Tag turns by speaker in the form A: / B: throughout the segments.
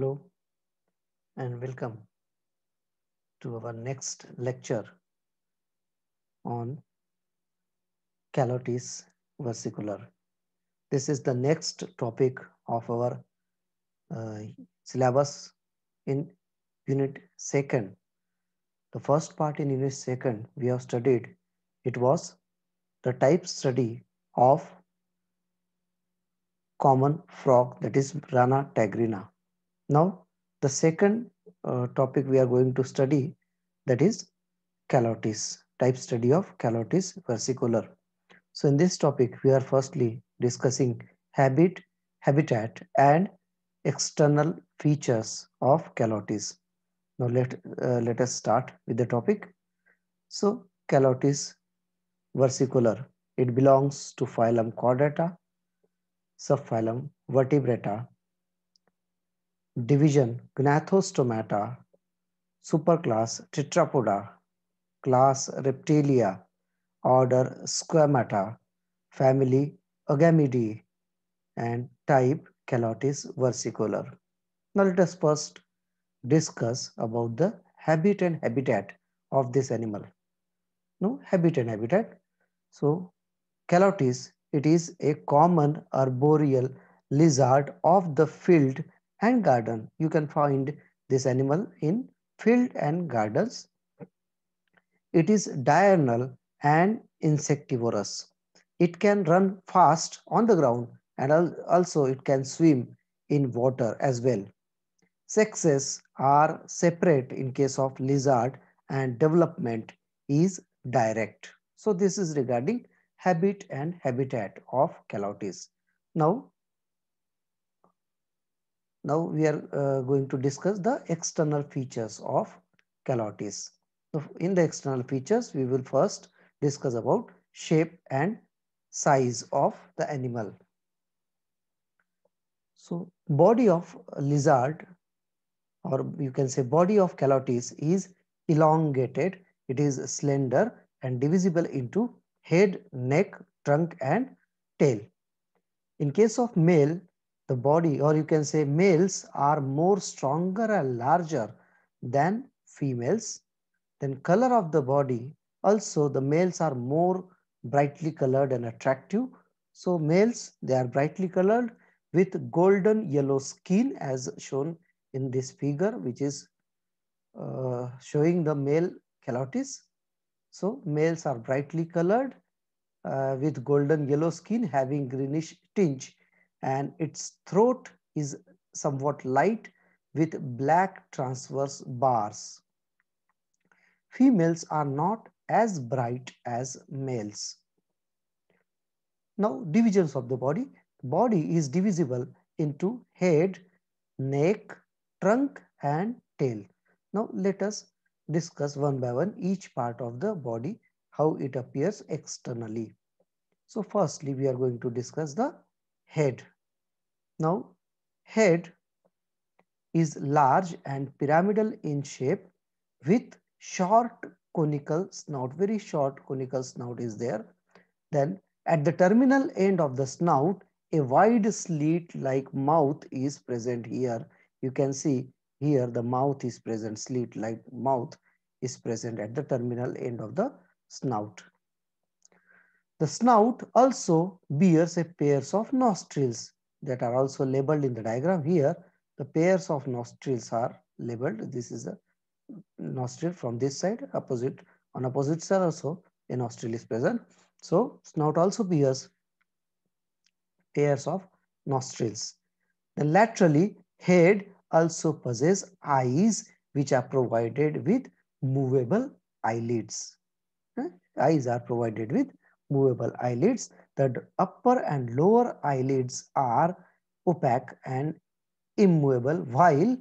A: Hello and welcome to our next lecture on calotis versicolor. This is the next topic of our uh, syllabus in unit second. The first part in unit second we have studied it was the type study of common frog that is Rana tigrina now, the second uh, topic we are going to study that is calotis, type study of calotis versicolor. So in this topic, we are firstly discussing habit, habitat and external features of calotis. Now let, uh, let us start with the topic. So calotis versicolor, it belongs to phylum chordata, subphylum vertebrata division Gnathostomata, superclass Tetrapoda, class Reptilia, order Squamata, family Agamidae, and type Calotis versicolor. Now let us first discuss about the habit and habitat of this animal. No habit and habitat. So Calotis, it is a common arboreal lizard of the field and garden. You can find this animal in field and gardens. It is diurnal and insectivorous. It can run fast on the ground and also it can swim in water as well. Sexes are separate in case of lizard and development is direct. So this is regarding habit and habitat of calotes. Now now we are uh, going to discuss the external features of calotes. So in the external features, we will first discuss about shape and size of the animal. So body of lizard or you can say body of calotes is elongated. It is slender and divisible into head, neck, trunk and tail. In case of male, the body or you can say males are more stronger and larger than females. Then color of the body also the males are more brightly colored and attractive. So males they are brightly colored with golden yellow skin as shown in this figure which is uh, showing the male calotis. So males are brightly colored uh, with golden yellow skin having greenish tinge and its throat is somewhat light with black transverse bars. Females are not as bright as males. Now divisions of the body. Body is divisible into head, neck, trunk and tail. Now let us discuss one by one each part of the body, how it appears externally. So firstly, we are going to discuss the head. Now, head is large and pyramidal in shape with short conical snout, very short conical snout is there. Then at the terminal end of the snout, a wide slit like mouth is present here. You can see here the mouth is present, slit like mouth is present at the terminal end of the snout. The snout also bears a pairs of nostrils that are also labeled in the diagram here. The pairs of nostrils are labeled. This is a nostril from this side, opposite, on opposite side also a nostril is present. So snout also bears pairs of nostrils. Then laterally, head also possesses eyes which are provided with movable eyelids. Eyes are provided with movable eyelids. The upper and lower eyelids are opaque and immovable while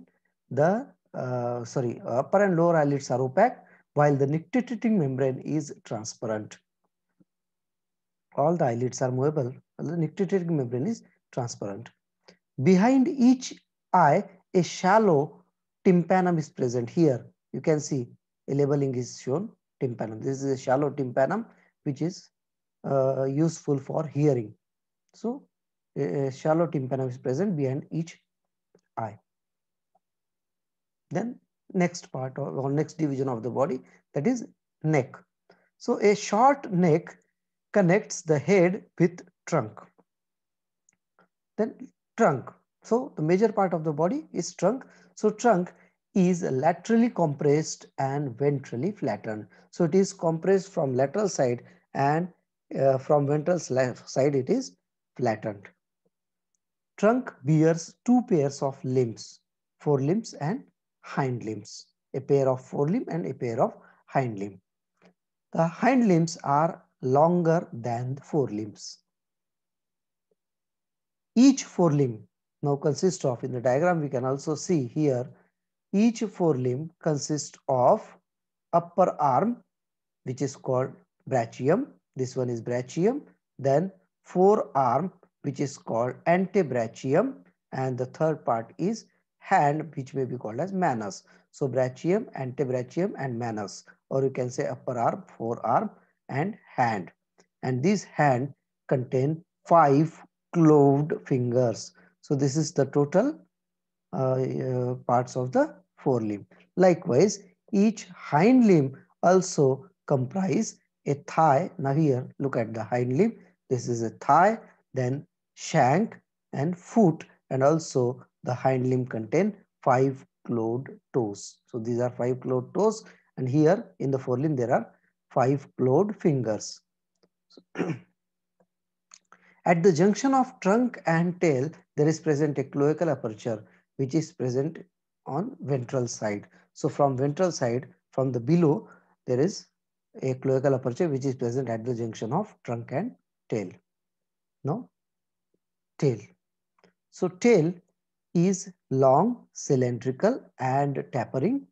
A: the uh, sorry upper and lower eyelids are opaque while the nictitating membrane is transparent. All the eyelids are movable. The nictitating membrane is transparent. Behind each eye, a shallow tympanum is present here. You can see a labeling is shown tympanum. This is a shallow tympanum which is uh, useful for hearing. So a shallow tympanum is present behind each eye. Then next part or, or next division of the body that is neck. So a short neck connects the head with trunk. Then trunk. So the major part of the body is trunk. So trunk is laterally compressed and ventrally flattened. So it is compressed from lateral side and uh, from ventral side it is flattened. Trunk bears two pairs of limbs, forelimbs and hind limbs, a pair of forelimb and a pair of hind limb. The hind limbs are longer than the forelimbs. Each forelimb now consists of, in the diagram we can also see here, each forelimb consists of upper arm which is called brachium this one is brachium. Then forearm, which is called antebrachium. And the third part is hand, which may be called as manus. So brachium, antebrachium, and manus. Or you can say upper arm, forearm, and hand. And this hand contain five cloved fingers. So this is the total uh, uh, parts of the forelimb. Likewise, each hind limb also comprise a thigh. Now here, look at the hind limb. This is a thigh, then shank and foot and also the hind limb contain five clawed toes. So these are five clawed toes and here in the forelimb there are five clawed fingers. At the junction of trunk and tail, there is present a cloacal aperture which is present on ventral side. So from ventral side, from the below, there is a cloacal aperture which is present at the junction of trunk and tail. No? Tail. So tail is long, cylindrical and tapering.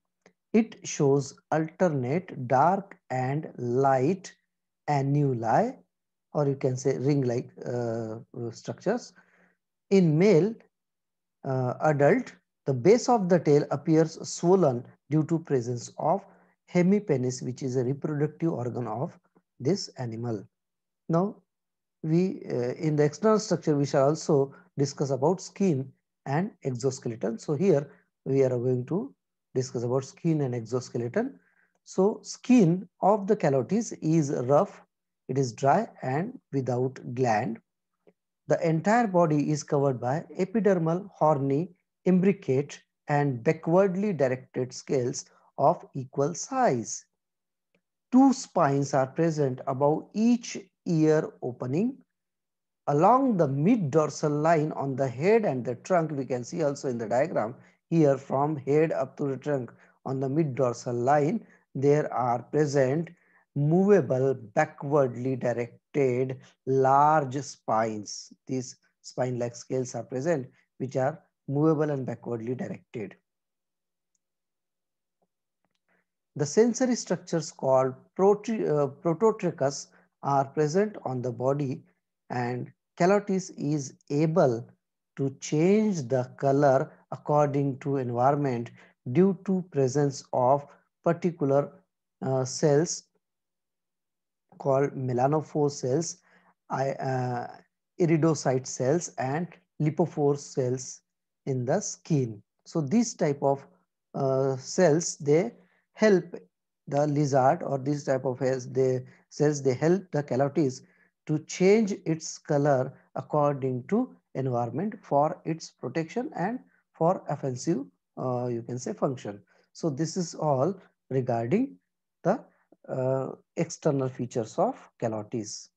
A: It shows alternate dark and light annuli or you can say ring-like uh, structures. In male uh, adult, the base of the tail appears swollen due to presence of hemipenis, which is a reproductive organ of this animal. Now, we uh, in the external structure, we shall also discuss about skin and exoskeleton. So here we are going to discuss about skin and exoskeleton. So skin of the calotes is rough, it is dry and without gland. The entire body is covered by epidermal, horny, imbricate and backwardly directed scales of equal size. Two spines are present above each ear opening. Along the mid dorsal line on the head and the trunk, we can see also in the diagram here from head up to the trunk on the mid dorsal line, there are present movable backwardly directed large spines. These spine-like scales are present, which are movable and backwardly directed. The sensory structures called uh, prototrichus are present on the body and calotis is able to change the color according to environment due to presence of particular uh, cells called melanophore cells, uh, iridocyte cells and lipophore cells in the skin. So these type of uh, cells, they help the lizard or this type of as they, says they help the calotes to change its color according to environment for its protection and for offensive, uh, you can say, function. So this is all regarding the uh, external features of calotes